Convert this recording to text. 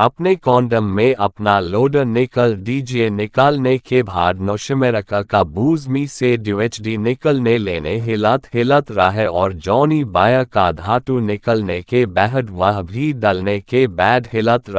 अपने कॉन्डम में अपना लोडर निकल दीजिए निकालने के बाद नौशमेरका का बूज मी से ड्यूएचडी निकलने लेने हिलात हिलात रहा है और जॉनी बाया का धातु निकलने के बेहद वह भी डलने के बैड हिलात रहा